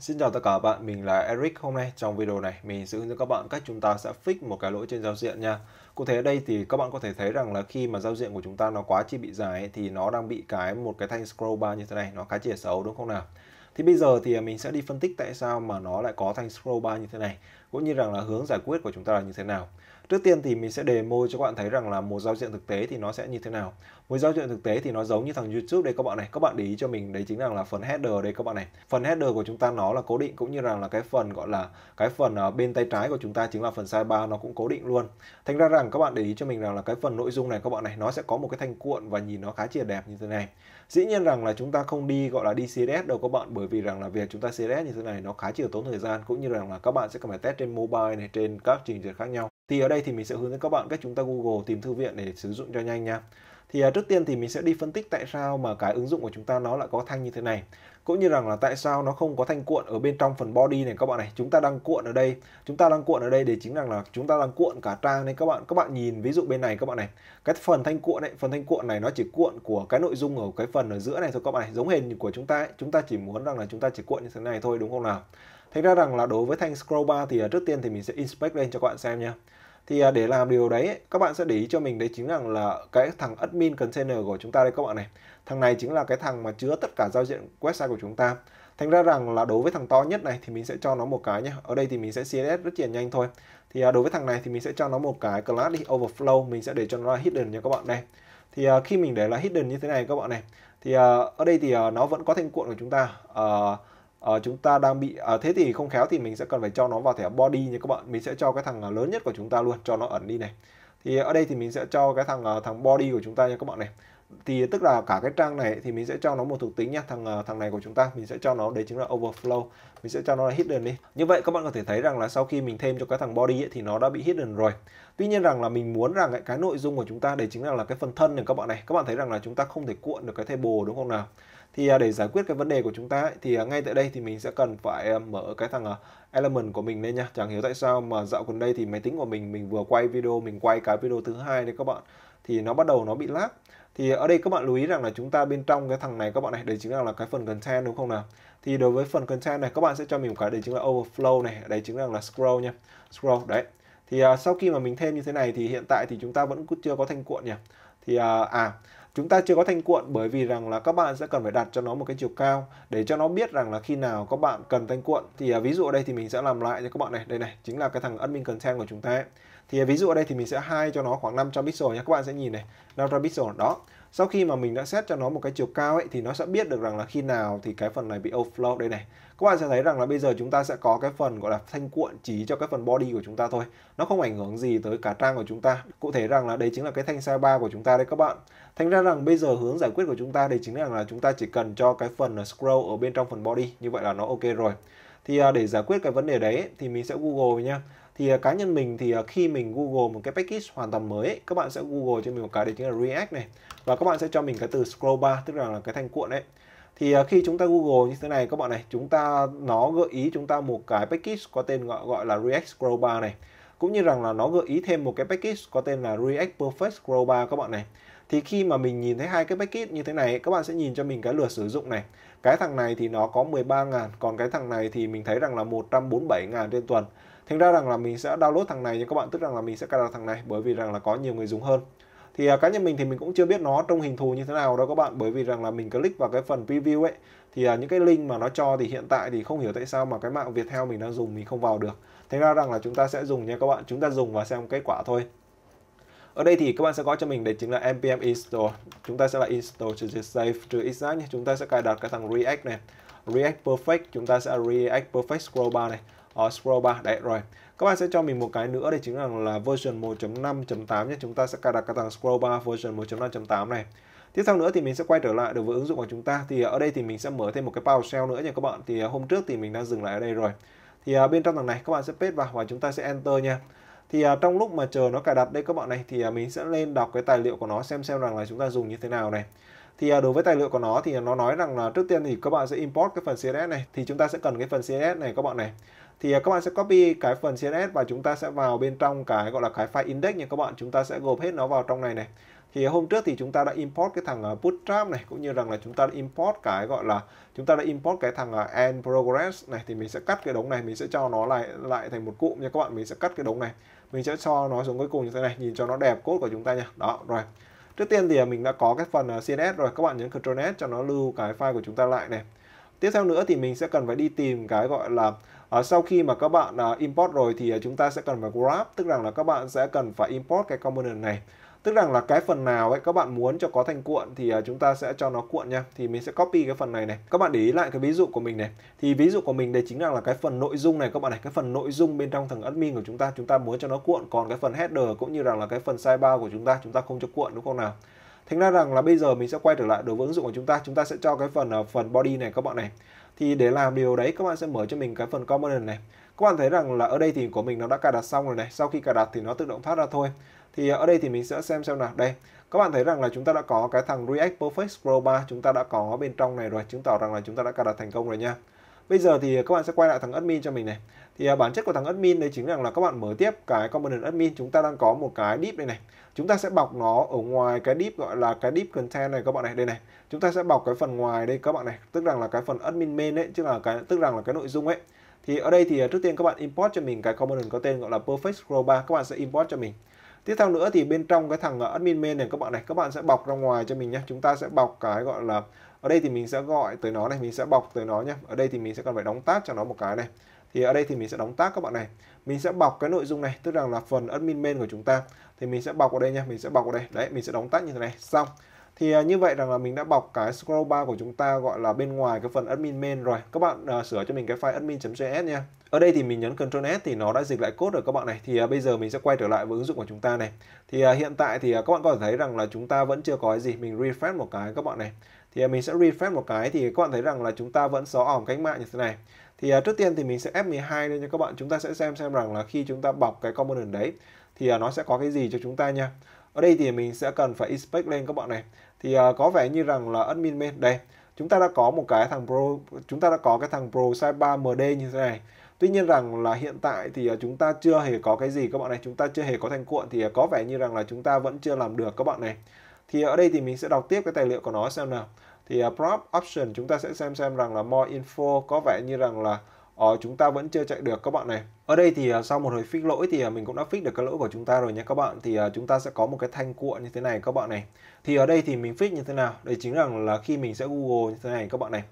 Xin chào tất cả các bạn, mình là Eric. Hôm nay trong video này mình sẽ hướng dẫn các bạn cách chúng ta sẽ fix một cái lỗi trên giao diện nha. Cụ thể ở đây thì các bạn có thể thấy rằng là khi mà giao diện của chúng ta nó quá chi bị dài ấy, thì nó đang bị cái một cái thanh scroll bar như thế này, nó khá chìa xấu đúng không nào? Thì bây giờ thì à, mình sẽ đi phân tích tại sao mà nó lại có thanh scroll bar như thế này, cũng như rằng là hướng giải quyết của chúng ta là như thế nào. Trước tiên thì mình sẽ demo cho các bạn thấy rằng là một giao diện thực tế thì nó sẽ như thế nào. Một giao diện thực tế thì nó giống như thằng YouTube đây các bạn này. Các bạn để ý cho mình đấy chính là, là phần header đây các bạn này. Phần header của chúng ta nó là cố định cũng như rằng là cái phần gọi là cái phần ở à, bên tay trái của chúng ta chính là phần sidebar nó cũng cố định luôn. Thành ra rằng các bạn để ý cho mình rằng là cái phần nội dung này các bạn này nó sẽ có một cái thanh cuộn và nhìn nó khá chia đẹp như thế này. Dĩ nhiên rằng là chúng ta không đi gọi là đi CSS đâu các bạn bởi vì rằng là việc chúng ta CSS như thế này nó khá chịu tốn thời gian cũng như rằng là các bạn sẽ cần phải test trên mobile này trên các trình duyệt khác nhau thì ở đây thì mình sẽ hướng dẫn các bạn cách chúng ta Google tìm thư viện để sử dụng cho nhanh nha thì à, trước tiên thì mình sẽ đi phân tích tại sao mà cái ứng dụng của chúng ta nó lại có thanh như thế này cũng như rằng là tại sao nó không có thanh cuộn ở bên trong phần body này các bạn này chúng ta đang cuộn ở đây chúng ta đang cuộn ở đây để chính rằng là chúng ta đang cuộn cả trang nên các bạn các bạn nhìn ví dụ bên này các bạn này cái phần thanh cuộn này phần thanh cuộn này nó chỉ cuộn của cái nội dung ở cái phần ở giữa này thôi các bạn này giống hình của chúng ta ấy. chúng ta chỉ muốn rằng là chúng ta chỉ cuộn như thế này thôi đúng không nào thành ra rằng là đối với thanh scroll bar thì à, trước tiên thì mình sẽ inspect lên cho các bạn xem nha thì à, để làm điều đấy các bạn sẽ để ý cho mình đấy chính rằng là cái thằng admin container của chúng ta đây các bạn này thằng này chính là cái thằng mà chứa tất cả giao diện website của chúng ta thành ra rằng là đối với thằng to nhất này thì mình sẽ cho nó một cái nhé ở đây thì mình sẽ css rất là nhanh thôi thì à, đối với thằng này thì mình sẽ cho nó một cái class đi overflow mình sẽ để cho nó là hidden nha các bạn đây thì à, khi mình để là hidden như thế này các bạn này thì ở đây thì nó vẫn có thanh cuộn của chúng ta uh, à, chúng ta đang bị à, thế thì không khéo thì mình sẽ cần phải cho nó vào thẻ body nha các bạn mình sẽ cho cái thằng ờ, lớn nhất của chúng ta luôn cho nó ẩn đi này thì ở đây thì mình sẽ cho cái thằng thằng body của chúng ta nha các bạn này thì tức là cả cái trang này thì mình sẽ cho nó một thuộc tính nha thằng thằng này của chúng ta mình sẽ cho nó đấy chính là overflow mình sẽ cho nó là hidden đi như vậy các bạn có thể thấy rằng là sau khi mình thêm cho cái thằng body ấy, thì nó đã bị hidden rồi tuy nhiên rằng là mình muốn rằng cái, nội dung của chúng ta đấy chính là, là cái phần thân này các bạn này các bạn thấy rằng là chúng ta không thể cuộn được cái table đúng không nào thì à, để giải quyết cái vấn đề của chúng ta thì à, ngay tại đây thì mình sẽ cần phải à, mở cái thằng element của mình lên nha chẳng hiểu tại sao mà dạo gần đây thì máy tính của mình mình vừa quay video mình quay cái video thứ hai đấy các bạn thì nó bắt đầu nó bị lag thì ở đây các bạn lưu ý rằng là chúng ta bên trong cái thằng này các bạn này đây chính là, là cái phần content đúng không nào thì đối với phần content này các bạn sẽ cho mình một cái đây chính là overflow này đây chính là, là scroll nha scroll đấy thì uh, sau khi mà mình thêm như thế này thì hiện tại thì chúng ta vẫn chưa có thanh cuộn nhỉ thì uh, à chúng ta chưa có thanh cuộn bởi vì rằng là các bạn sẽ cần phải đặt cho nó một cái chiều cao để cho nó biết rằng là khi nào các bạn cần thanh cuộn thì à, ví dụ ở đây thì mình sẽ làm lại cho các bạn này đây này chính là cái thằng admin content của chúng ta ấy. thì à, ví dụ ở đây thì mình sẽ hai cho nó khoảng 500 pixel nhé các bạn sẽ nhìn này 500 pixel đó sau khi mà mình đã set cho nó một cái chiều cao ấy thì nó sẽ biết được rằng là khi nào thì cái phần này bị overflow đây này các bạn sẽ thấy rằng là bây giờ chúng ta sẽ có cái phần gọi là thanh cuộn chỉ cho cái phần body của chúng ta thôi nó không ảnh hưởng gì tới cả trang của chúng ta cụ thể rằng là đây chính là cái thanh sidebar của chúng ta đấy các bạn thành ra rằng bây giờ hướng giải quyết của chúng ta đây chính là chúng ta chỉ cần cho cái phần scroll ở bên trong phần body như vậy là nó ok rồi thì à, để giải quyết cái vấn đề đấy thì mình sẽ google nhá thì à, cá nhân mình thì à, khi mình google một cái package hoàn toàn mới ấy, các bạn sẽ google cho mình một cái đấy chính là react này và các bạn sẽ cho mình cái từ scroll bar tức là cái thanh cuộn đấy thì khi chúng ta google như thế này các bạn này chúng ta nó gợi ý chúng ta một cái package có tên gọi gọi là react scroll bar này cũng như rằng là nó gợi ý thêm một cái package có tên là react perfect scroll bar các bạn này thì khi mà mình nhìn thấy hai cái package như thế này các bạn sẽ nhìn cho mình cái lượt sử dụng này cái thằng này thì nó có 13.000, còn cái thằng này thì mình thấy rằng là 147.000 trên tuần. Thành ra rằng là mình sẽ download thằng này nhưng các bạn tức rằng là mình sẽ cài đặt thằng này bởi vì rằng là có nhiều người dùng hơn. Thì à, cá nhân mình thì mình cũng chưa biết nó trong hình thù như thế nào đâu các bạn bởi vì rằng là mình click vào cái phần preview ấy thì à, những cái link mà nó cho thì hiện tại thì không hiểu tại sao mà cái mạng Viettel mình đang dùng mình không vào được. Thế ra rằng là chúng ta sẽ dùng nha các bạn, chúng ta dùng và xem kết quả thôi. Ở đây thì các bạn sẽ có cho mình đấy chính là npm install. Chúng ta sẽ là install save exact nhé. Chúng ta sẽ cài đặt cái thằng React này. React Perfect, chúng ta sẽ React Perfect scroll bar này. Ở ờ, scroll bar đấy rồi. Các bạn sẽ cho mình một cái nữa đấy chính là là version 1.5.8 nhé. Chúng ta sẽ cài đặt cái thằng scroll bar version 1.5.8 này. Tiếp theo nữa thì mình sẽ quay trở lại được với ứng dụng của chúng ta. Thì ở đây thì mình sẽ mở thêm một cái PowerShell nữa nha các bạn. Thì à, hôm trước thì mình đã dừng lại ở đây rồi. Thì à, bên trong thằng này các bạn sẽ paste vào và chúng ta sẽ enter nha thì à, trong lúc mà chờ nó cài đặt đây các bạn này thì à, mình sẽ lên đọc cái tài liệu của nó xem xem rằng là chúng ta dùng như thế nào này thì à, đối với tài liệu của nó thì nó nói rằng là trước tiên thì các bạn sẽ import cái phần CSS này thì chúng ta sẽ cần cái phần CSS này các bạn này thì à, các bạn sẽ copy cái phần CSS và chúng ta sẽ vào bên trong cái gọi là cái file index nha các bạn chúng ta sẽ gộp hết nó vào trong này này thì à, hôm trước thì chúng ta đã import cái thằng à, bootstrap này cũng như rằng là chúng ta đã import cái gọi là chúng ta đã import cái thằng end progress này thì mình sẽ cắt cái đống này mình sẽ cho nó lại lại thành một cụm nha các bạn mình sẽ cắt cái đống này mình sẽ cho nó xuống cuối cùng như thế này nhìn cho nó đẹp cốt của chúng ta nha đó rồi trước tiên thì à, mình đã có cái phần à, CSS rồi các bạn nhấn Ctrl S cho nó lưu cái file của chúng ta lại này tiếp theo nữa thì mình sẽ cần phải đi tìm cái gọi là uh, sau khi mà các bạn uh, import rồi thì uh, chúng ta sẽ cần phải grab tức rằng là các bạn sẽ cần phải import cái component này tức rằng là cái phần nào ấy các bạn muốn cho có thành cuộn thì à, chúng ta sẽ cho nó cuộn nha thì mình sẽ copy cái phần này này các bạn để ý lại cái ví dụ của mình này thì ví dụ của mình đây chính là là cái phần nội dung này các bạn này cái phần nội dung bên trong thằng admin của chúng ta chúng ta muốn cho nó cuộn còn cái phần header cũng như rằng là cái phần sidebar của chúng ta chúng ta không cho cuộn đúng không nào thành ra rằng là bây giờ mình sẽ quay trở lại đối với ứng dụng của chúng ta chúng ta sẽ cho cái phần à, phần body này các bạn này thì để làm điều đấy các bạn sẽ mở cho mình cái phần component này các bạn thấy rằng là ở đây thì của mình nó đã cài đặt xong rồi này sau khi cài đặt thì nó tự động thoát ra thôi thì ờ, ở đây thì mình sẽ xem xem nào đây các bạn thấy rằng là chúng ta đã có cái thằng React Perfect Pro 3 chúng ta đã có bên trong này rồi chứng tỏ rằng là chúng ta đã cài đặt thành công rồi nha bây giờ thì các bạn sẽ quay lại thằng admin cho mình này thì ờ, bản chất của thằng admin đấy chính rằng là các bạn mở tiếp cái component admin chúng ta đang có một cái deep đây này chúng ta sẽ bọc nó ở ngoài cái deep gọi là cái deep content này các bạn này đây này chúng ta sẽ bọc cái phần ngoài đây các bạn này tức rằng là cái phần admin main ấy chứ là cái tức rằng là cái nội dung ấy thì ở đây thì ờ, trước tiên các bạn import cho mình cái component có tên gọi là perfect pro 3 các bạn sẽ import cho mình tiếp theo nữa thì bên trong cái thằng admin main này các bạn này các bạn sẽ bọc ra ngoài cho mình nhé chúng ta sẽ bọc cái gọi là ở đây thì mình sẽ gọi tới nó này mình sẽ bọc tới nó nhé ở đây thì mình sẽ cần phải đóng tác cho nó một cái này thì ở đây thì mình sẽ đóng tác các bạn này mình sẽ bọc cái nội dung này tức rằng là phần admin main của chúng ta thì mình sẽ bọc vào đây nha mình sẽ bọc vào đây đấy mình sẽ đóng tác như thế này xong thì à, như vậy rằng là mình đã bọc cái scroll bar của chúng ta gọi là bên ngoài cái phần admin main rồi các bạn à, sửa cho mình cái file admin.js nha ở đây thì mình nhấn Ctrl S thì nó đã dịch lại code rồi các bạn này thì à, bây giờ mình sẽ quay trở lại với ứng dụng của chúng ta này thì à, hiện tại thì à, các bạn có thể thấy rằng là chúng ta vẫn chưa có cái gì mình refresh một cái các bạn này thì à, mình sẽ refresh một cái thì các bạn thấy rằng là chúng ta vẫn xóa ỏm cánh mạng như thế này thì à, trước tiên thì mình sẽ F12 lên cho các bạn chúng ta sẽ xem xem rằng là khi chúng ta bọc cái component đấy thì à, nó sẽ có cái gì cho chúng ta nha ở đây thì mình sẽ cần phải inspect lên các bạn này thì uh, có vẻ như rằng là admin main đây chúng ta đã có một cái thằng pro chúng ta đã có cái thằng pro size sidebar md như thế này tuy nhiên rằng là hiện tại thì à, chúng ta chưa hề có cái gì các bạn này chúng ta chưa hề có thành cuộn thì à, có vẻ như rằng là chúng ta vẫn chưa làm được các bạn này thì ở đây thì mình sẽ đọc tiếp cái tài liệu của nó xem nào thì prop option chúng ta sẽ xem xem rằng là more info có vẻ như rằng là Ờ, chúng ta vẫn chưa chạy được các bạn này ở đây thì ờ, sau một hồi fix lỗi thì ờ, mình cũng đã fix được cái lỗi của chúng ta rồi nha các bạn thì ờ, chúng ta sẽ có một cái thanh cuộn như thế này các bạn này thì ở đây thì mình fix như thế nào đây chính rằng là khi mình sẽ google như thế này các bạn này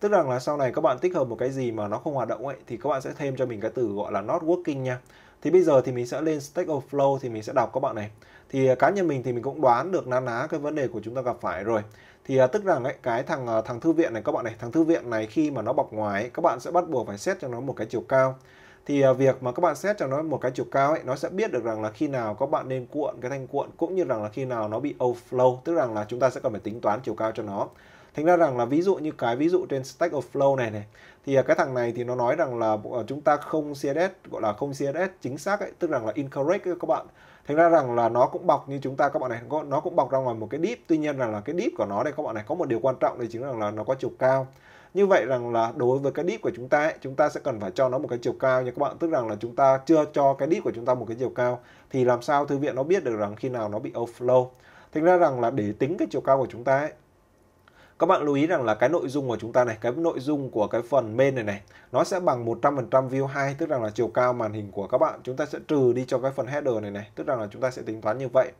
tức rằng là sau này các bạn tích hợp một cái gì mà nó không hoạt động ấy thì các bạn sẽ thêm cho mình cái từ gọi là not working nha thì bây giờ thì mình sẽ lên Stack Overflow thì mình sẽ đọc các bạn này thì à, cá nhân mình thì mình cũng đoán được ná ná cái vấn đề của chúng ta gặp phải rồi thì à, tức rằng ấy, cái thằng à, thằng thư viện này các bạn này thằng thư viện này khi mà nó bọc ngoài ấy, các bạn sẽ bắt buộc phải xét cho nó một cái chiều cao thì à, việc mà các bạn xét cho nó một cái chiều cao ấy nó sẽ biết được rằng là khi nào các bạn nên cuộn cái thanh cuộn cũng như rằng là khi nào nó bị overflow tức rằng là chúng ta sẽ cần phải tính toán chiều cao cho nó thành ra rằng là ví dụ như cái ví dụ trên stack overflow này này thì à, cái thằng này thì nó nói rằng là ờ, chúng ta không CSS gọi là không CSS chính xác ấy, tức rằng là incorrect các bạn thành ra rằng là nó cũng bọc như chúng ta các bạn này nó cũng bọc ra ngoài một cái dip tuy nhiên rằng là cái dip của nó đây các bạn này có một điều quan trọng đấy chính là là nó có chiều cao như vậy rằng là đối với cái dip của chúng ta ấy, chúng ta sẽ cần phải cho nó một cái chiều cao nha các bạn tức rằng là chúng ta chưa cho cái dip của chúng ta một cái chiều cao thì làm sao thư viện nó biết được rằng khi nào nó bị overflow thành ra rằng là để tính cái chiều cao của chúng ta ấy, các bạn lưu ý rằng là cái nội dung của chúng ta này, cái nội dung của cái phần main này này, nó sẽ bằng 100% view 2, tức rằng là chiều cao màn hình của các bạn. Chúng ta sẽ trừ đi cho cái phần header này này, tức rằng là chúng ta sẽ tính toán như vậy.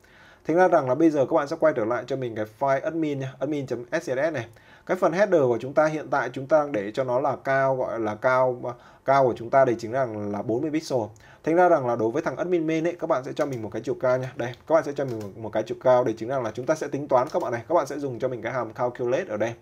Thành ra rằng là bây giờ các bạn sẽ quay trở lại cho mình cái file admin nha, admin.css này. Cái phần header của chúng ta hiện tại chúng ta đang để cho nó là cao gọi là cao cao của chúng ta đây chính rằng là 40 pixel. Thành ra rằng là đối với thằng admin main ấy các bạn sẽ cho mình một cái chiều cao nha. Đây, các bạn sẽ cho mình một, cái chiều cao để chính rằng là chúng ta sẽ tính toán các bạn này. Các bạn sẽ dùng cho mình cái hàm calculate ở đây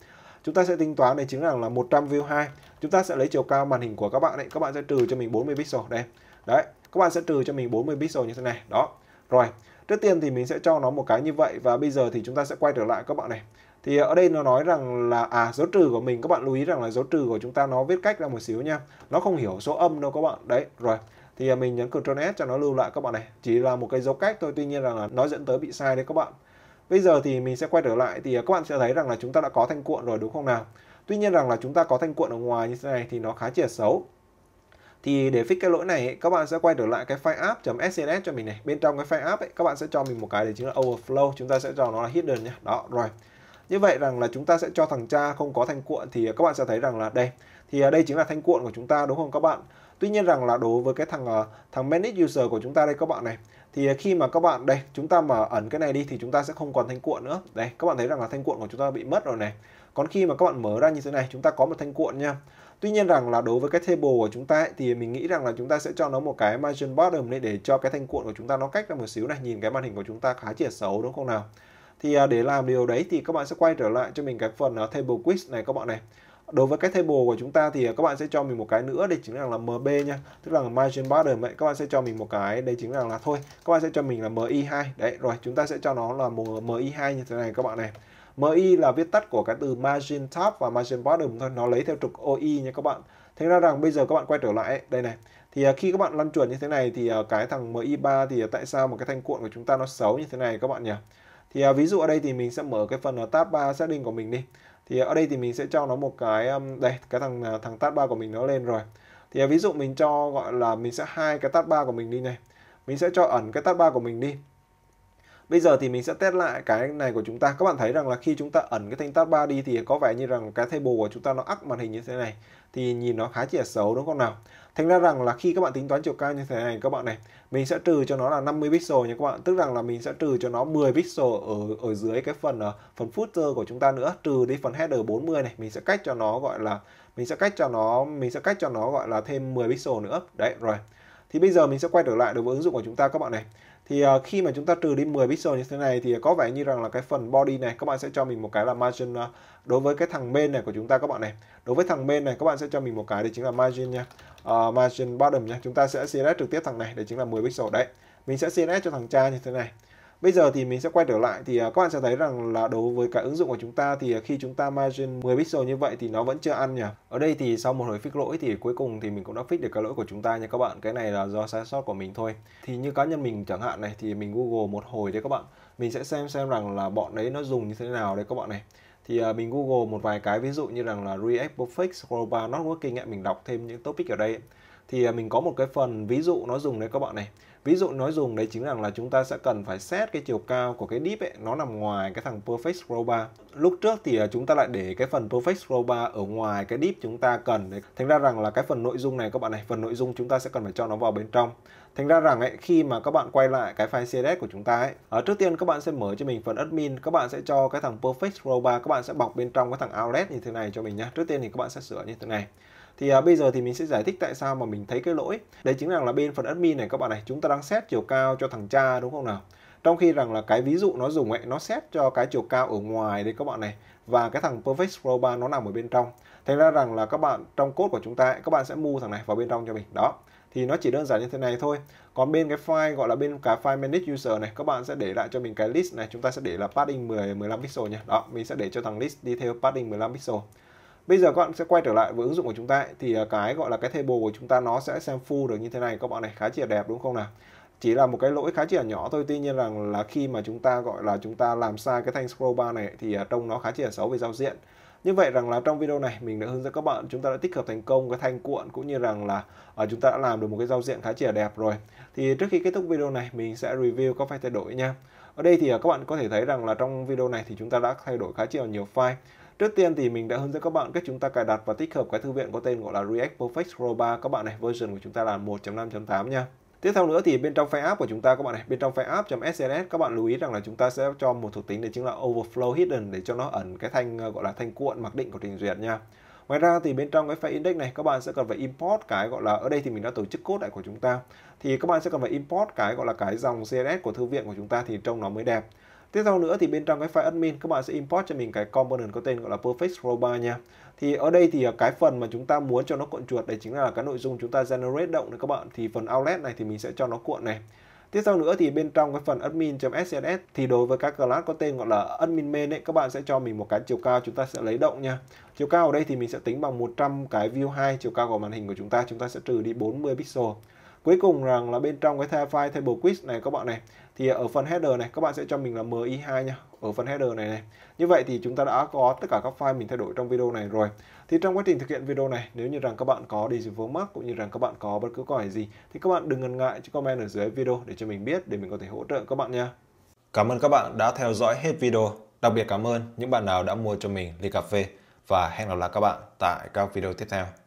chúng ta sẽ tính toán đấy chính là là 100 view 2 chúng ta sẽ lấy chiều cao màn hình của các bạn đấy các bạn sẽ trừ cho mình 40 pixel đây đấy các bạn sẽ trừ cho mình 40 pixel như thế này đó rồi Trước tiên thì mình sẽ cho nó một cái như vậy và bây giờ thì chúng ta sẽ quay trở lại các bạn này. Thì ở đây nó nói rằng là à dấu trừ của mình các bạn lưu ý rằng là dấu trừ của chúng ta nó viết cách ra một xíu nha. Nó không hiểu số âm đâu các bạn. Đấy, rồi. Thì à, mình nhấn Ctrl S cho nó lưu lại các bạn này. Chỉ là một cái dấu cách thôi, tuy nhiên rằng là nó dẫn tới bị sai đấy các bạn. Bây giờ thì mình sẽ quay trở lại thì à, các bạn sẽ thấy rằng là chúng ta đã có thanh cuộn rồi đúng không nào? Tuy nhiên rằng là chúng ta có thanh cuộn ở ngoài như thế này thì nó khá chìa xấu thì để fix cái lỗi này ấy, các bạn sẽ quay trở lại cái file app.sns cho mình này bên trong cái file app ấy, các bạn sẽ cho mình một cái để chính là overflow chúng ta sẽ cho nó là hidden nhé đó rồi như vậy rằng là chúng ta sẽ cho thằng cha không có thanh cuộn thì các bạn sẽ thấy rằng là đây thì à, đây chính là thanh cuộn của chúng ta đúng không các bạn tuy nhiên rằng là đối với cái thằng à, thằng manage user của chúng ta đây các bạn này thì à, khi mà các bạn đây chúng ta mà ẩn cái này đi thì chúng ta sẽ không còn thanh cuộn nữa đây các bạn thấy rằng là thanh cuộn của chúng ta bị mất rồi này còn khi mà các bạn mở ra như thế này chúng ta có một thanh cuộn nha Tuy nhiên rằng là đối với cái table của chúng ta ấy, thì mình nghĩ rằng là chúng ta sẽ cho nó một cái margin bottom để, để cho cái thanh cuộn của chúng ta nó cách ra một xíu này, nhìn cái màn hình của chúng ta khá chìa xấu đúng không nào? Thì à, để làm điều đấy thì các bạn sẽ quay trở lại cho mình cái phần à, table quiz này các bạn này đối với cái table của chúng ta thì à, các bạn sẽ cho mình một cái nữa đây chính là, là MB nha tức là margin bottom vậy các bạn sẽ cho mình một cái đây chính là là thôi các bạn sẽ cho mình là MI2 đấy rồi chúng ta sẽ cho nó là MI2 như thế này các bạn này MI là viết tắt của cái từ margin top và margin bottom thôi, nó lấy theo trục OI nha các bạn. Thế ra rằng bây giờ các bạn quay trở lại, ấy, đây này, thì à, khi các bạn lăn chuẩn như thế này thì à, cái thằng MI3 thì tại sao một cái thanh cuộn của chúng ta nó xấu như thế này các bạn nhỉ? Thì à, ví dụ ở đây thì mình sẽ mở cái phần tab 3 xác định của mình đi. Thì ở đây thì mình sẽ cho nó một cái um, đây, cái thằng thằng tab 3 của mình nó lên rồi. Thì ví dụ mình cho gọi là mình sẽ hai cái tab 3 của mình đi này. Mình sẽ cho ẩn cái tab 3 của mình đi Bây giờ thì mình sẽ test lại cái này của chúng ta. Các bạn thấy rằng là khi chúng ta ẩn cái thanh tab đi thì có vẻ như rằng cái table của chúng ta nó ắc màn hình như thế này thì nhìn nó khá chỉ là xấu đúng không nào? Thành ra rằng là khi các bạn tính toán chiều cao như thế này các bạn này, mình sẽ trừ cho nó là 50 pixel nha các bạn, tức rằng là mình sẽ trừ cho nó 10 pixel ở ở dưới cái phần ờ, phần footer của chúng ta nữa, trừ đi phần header 40 này, mình sẽ cách cho nó gọi là mình sẽ cách cho nó mình sẽ cách cho nó gọi là thêm 10 pixel nữa. Đấy rồi. Thì bây giờ mình sẽ quay trở lại đối với ứng dụng của chúng ta các bạn này thì uh, khi mà chúng ta trừ đi 10 pixel như thế này thì có vẻ như rằng là cái phần body này các bạn sẽ cho mình một cái là margin uh, đối với cái thằng main này của chúng ta các bạn này đối với thằng main này các bạn sẽ cho mình một cái đấy chính là margin nha uh, margin bottom nha chúng ta sẽ select trực tiếp thằng này đấy chính là 10 pixel đấy mình sẽ select cho thằng cha như thế này Bây giờ thì mình sẽ quay trở lại thì à, các bạn sẽ thấy rằng là đối với cả ứng dụng của chúng ta thì à, khi chúng ta margin 10 pixel như vậy thì nó vẫn chưa ăn nhỉ. Ở đây thì sau một hồi fix lỗi thì cuối cùng thì mình cũng đã fix được cái lỗi của chúng ta nha các bạn. Cái này là do sai sót của mình thôi. Thì như cá nhân mình chẳng hạn này thì mình google một hồi đấy các bạn. Mình sẽ xem xem rằng là bọn đấy nó dùng như thế nào đấy các bạn này thì à, mình google một vài cái ví dụ như rằng là React Perfect global Not Working ấy, mình đọc thêm những topic ở đây ấy thì à, mình có một cái phần ví dụ nó dùng đấy các bạn này ví dụ nói dùng đấy chính là là chúng ta sẽ cần phải xét cái chiều cao của cái dip ấy nó nằm ngoài cái thằng perfect scroll bar lúc trước thì à, chúng ta lại để cái phần perfect scroll bar ở ngoài cái dip chúng ta cần đấy thành ra rằng là cái phần nội dung này các bạn này phần nội dung chúng ta sẽ cần phải cho nó vào bên trong thành ra rằng ấy khi mà các bạn quay lại cái file css của chúng ta ấy ở trước tiên các bạn sẽ mở cho mình phần admin các bạn sẽ cho cái thằng perfect scroll bar các bạn sẽ bọc bên trong cái thằng outlet như thế này cho mình nhá trước tiên thì các bạn sẽ sửa như thế này thì à, bây giờ thì mình sẽ giải thích tại sao mà mình thấy cái lỗi đấy chính rằng là bên phần admin này các bạn này chúng ta đang xét chiều cao cho thằng cha đúng không nào trong khi rằng là cái ví dụ nó dùng ấy nó xét cho cái chiều cao ở ngoài đấy các bạn này và cái thằng perfect pro 3 nó nằm ở bên trong thành ra rằng là các bạn trong cốt của chúng ta ấy, các bạn sẽ mua thằng này vào bên trong cho mình đó thì nó chỉ đơn giản như thế này thôi còn bên cái file gọi là bên cái file manage user này các bạn sẽ để lại cho mình cái list này chúng ta sẽ để là padding 10 15 pixel nha đó mình sẽ để cho thằng list đi theo padding 15 pixel bây giờ các bạn sẽ quay trở lại với ứng dụng của chúng ta thì à, cái gọi là cái table của chúng ta nó sẽ xem full được như thế này các bạn này khá chỉ là đẹp đúng không nào chỉ là một cái lỗi khá chỉ là nhỏ thôi tuy nhiên rằng là khi mà chúng ta gọi là chúng ta làm sai cái thanh scroll bar này thì à, trông nó khá chỉ là xấu về giao diện như vậy rằng là trong video này mình đã hướng dẫn các bạn chúng ta đã tích hợp thành công cái thanh cuộn cũng như rằng là uh, chúng ta đã làm được một cái giao diện khá chỉ là đẹp rồi thì trước khi kết thúc video này mình sẽ review các file thay đổi nha ở đây thì uh, các bạn có thể thấy rằng là trong video này thì chúng ta đã thay đổi khá chỉ là nhiều file Trước tiên thì mình đã hướng dẫn các bạn cách chúng ta cài đặt và tích hợp cái thư viện có tên gọi là React Perfect Pro 3 các bạn này, version của chúng ta là 1.5.8 nha. Tiếp theo nữa thì bên trong file app của chúng ta các bạn này, bên trong file app.sns các bạn lưu ý rằng là chúng ta sẽ cho một thuộc tính đấy chính là overflow hidden để cho nó ẩn cái thanh ờ, gọi là thanh cuộn mặc định của trình duyệt nha. Ngoài ra thì bên trong cái file index này các bạn sẽ cần phải import cái gọi là ở đây thì mình đã tổ chức code lại của chúng ta. Thì các bạn sẽ cần phải import cái gọi là cái dòng CSS của thư viện của chúng ta thì trông nó mới đẹp. Tiếp theo nữa thì bên trong cái file admin các bạn sẽ import cho mình cái component có tên gọi là perfect robot nha. Thì ở đây thì à, cái phần mà chúng ta muốn cho nó cuộn chuột đấy chính là cái nội dung chúng ta generate động này các bạn. Thì phần outlet này thì mình sẽ cho nó cuộn này. Tiếp theo nữa thì bên trong cái phần admin.css thì đối với các class có tên gọi là admin main ấy, các bạn sẽ cho mình một cái chiều cao chúng ta sẽ lấy động nha. Chiều cao ở đây thì mình sẽ tính bằng 100 cái view 2 chiều cao của màn hình của chúng ta, chúng ta sẽ trừ đi 40 pixel. Cuối cùng rằng là bên trong cái file table quiz này các bạn này thì ở phần header này các bạn sẽ cho mình là mi2 nha ở phần header này này như vậy thì chúng ta đã có tất cả các file mình thay đổi trong video này rồi thì trong quá trình thực hiện video này nếu như rằng các bạn có điều gì vướng mắc cũng như rằng các bạn có bất cứ câu hỏi gì thì các bạn đừng ngần ngại cho comment ở dưới video để cho mình biết để mình có thể hỗ trợ các bạn nha cảm ơn các bạn đã theo dõi hết video đặc biệt cảm ơn những bạn nào đã mua cho mình ly cà phê và hẹn gặp lại các bạn tại các video tiếp theo